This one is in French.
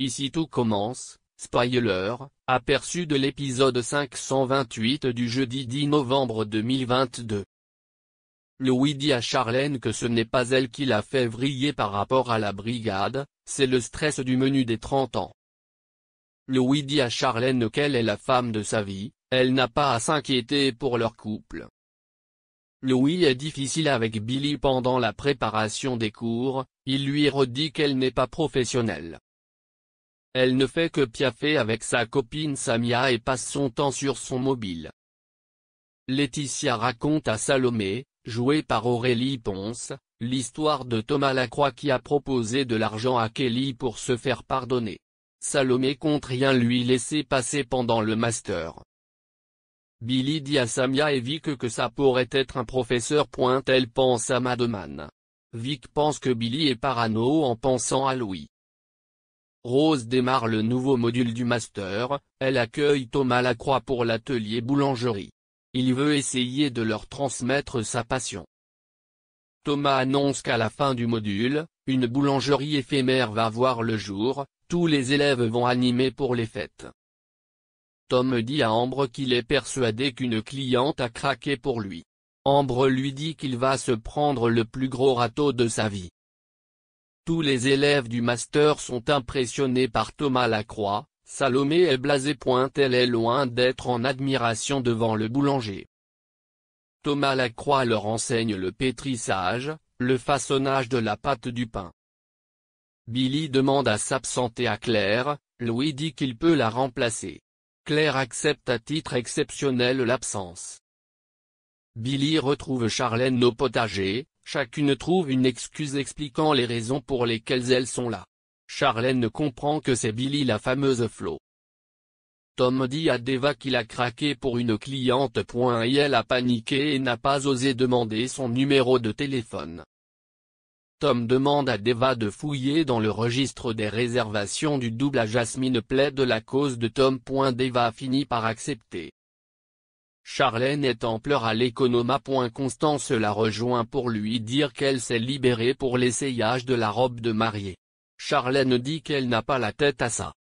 Ici tout commence, spoiler, aperçu de l'épisode 528 du jeudi 10 novembre 2022. Louis dit à Charlène que ce n'est pas elle qui l'a fait vriller par rapport à la brigade, c'est le stress du menu des 30 ans. Louis dit à Charlène qu'elle est la femme de sa vie, elle n'a pas à s'inquiéter pour leur couple. Louis est difficile avec Billy pendant la préparation des cours, il lui redit qu'elle n'est pas professionnelle. Elle ne fait que piaffer avec sa copine Samia et passe son temps sur son mobile. Laetitia raconte à Salomé, jouée par Aurélie Ponce, l'histoire de Thomas Lacroix qui a proposé de l'argent à Kelly pour se faire pardonner. Salomé compte rien lui laisser passer pendant le master. Billy dit à Samia et Vic que ça pourrait être un professeur. Elle pense à Madman. Vic pense que Billy est parano en pensant à Louis. Rose démarre le nouveau module du master, elle accueille Thomas Lacroix pour l'atelier boulangerie. Il veut essayer de leur transmettre sa passion. Thomas annonce qu'à la fin du module, une boulangerie éphémère va voir le jour, tous les élèves vont animer pour les fêtes. Tom dit à Ambre qu'il est persuadé qu'une cliente a craqué pour lui. Ambre lui dit qu'il va se prendre le plus gros râteau de sa vie. Tous les élèves du master sont impressionnés par Thomas Lacroix, Salomé est Blasé. Elle est loin d'être en admiration devant le boulanger. Thomas Lacroix leur enseigne le pétrissage, le façonnage de la pâte du pain. Billy demande à s'absenter à Claire, Louis dit qu'il peut la remplacer. Claire accepte à titre exceptionnel l'absence. Billy retrouve Charlène au potager, Chacune trouve une excuse expliquant les raisons pour lesquelles elles sont là. Charlène comprend que c'est Billy la fameuse Flo. Tom dit à Deva qu'il a craqué pour une cliente. Et elle a paniqué et n'a pas osé demander son numéro de téléphone. Tom demande à Deva de fouiller dans le registre des réservations du double à Jasmine plaide la cause de Tom. Deva finit par accepter. Charlène est en pleurs à l'économa. Constance la rejoint pour lui dire qu'elle s'est libérée pour l'essayage de la robe de mariée. Charlène dit qu'elle n'a pas la tête à ça.